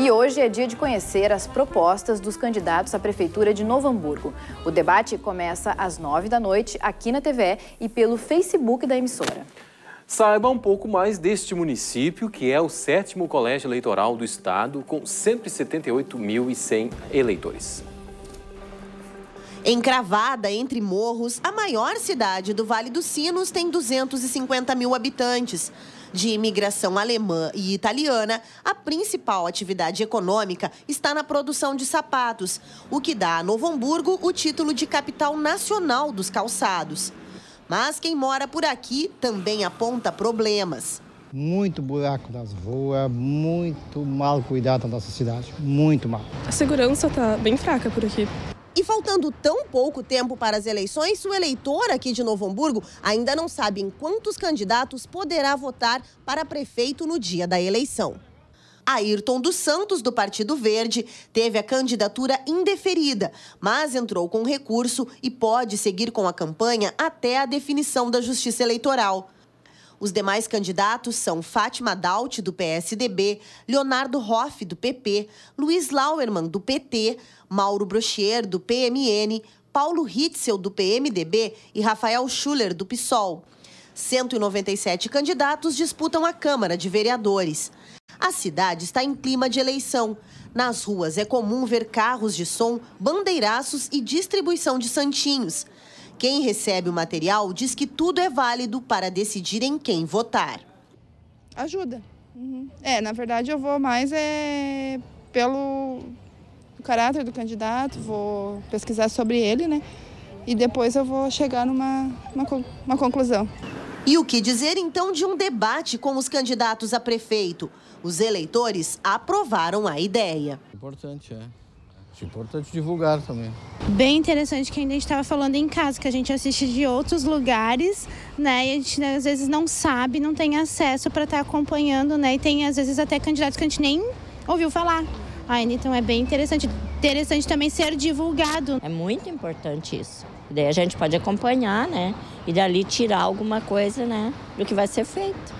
E hoje é dia de conhecer as propostas dos candidatos à Prefeitura de Novo Hamburgo. O debate começa às nove da noite aqui na TV e pelo Facebook da emissora. Saiba um pouco mais deste município, que é o sétimo colégio eleitoral do estado, com 178.100 eleitores. Encravada entre morros, a maior cidade do Vale dos Sinos tem 250 mil habitantes. De imigração alemã e italiana, a principal atividade econômica está na produção de sapatos, o que dá a Novo Hamburgo o título de capital nacional dos calçados. Mas quem mora por aqui também aponta problemas. Muito buraco nas ruas, muito mal cuidado da nossa cidade, muito mal. A segurança está bem fraca por aqui. E faltando tão pouco tempo para as eleições, o eleitor aqui de Novo Hamburgo ainda não sabe em quantos candidatos poderá votar para prefeito no dia da eleição. Ayrton dos Santos, do Partido Verde, teve a candidatura indeferida, mas entrou com recurso e pode seguir com a campanha até a definição da Justiça Eleitoral. Os demais candidatos são Fátima Daut, do PSDB, Leonardo Hoff, do PP, Luiz Lauerman, do PT, Mauro Brochier, do PMN, Paulo Ritzel, do PMDB e Rafael Schuller, do PSOL. 197 candidatos disputam a Câmara de Vereadores. A cidade está em clima de eleição. Nas ruas é comum ver carros de som, bandeiraços e distribuição de santinhos. Quem recebe o material diz que tudo é válido para decidir em quem votar. Ajuda. Uhum. É, na verdade eu vou mais é pelo caráter do candidato, vou pesquisar sobre ele, né? E depois eu vou chegar numa uma, uma conclusão. E o que dizer então de um debate com os candidatos a prefeito? Os eleitores aprovaram a ideia. Importante, é importante, importante divulgar também. Bem interessante que ainda a gente estava falando em casa, que a gente assiste de outros lugares, né? E a gente né, às vezes não sabe, não tem acesso para estar tá acompanhando, né? E tem às vezes até candidatos que a gente nem ouviu falar ainda. Então é bem interessante. Interessante também ser divulgado. É muito importante isso. Daí a gente pode acompanhar, né? E dali tirar alguma coisa, né? Do que vai ser feito.